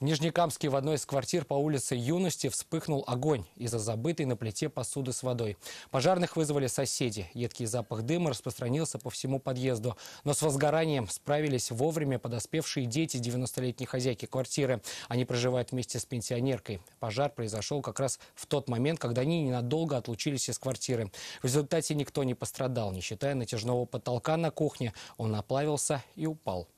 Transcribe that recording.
В Нижнекамске в одной из квартир по улице Юности вспыхнул огонь из-за забытой на плите посуды с водой. Пожарных вызвали соседи. Едкий запах дыма распространился по всему подъезду. Но с возгоранием справились вовремя подоспевшие дети 90-летней хозяйки квартиры. Они проживают вместе с пенсионеркой. Пожар произошел как раз в тот момент, когда они ненадолго отлучились из квартиры. В результате никто не пострадал, не считая натяжного потолка на кухне. Он оплавился и упал.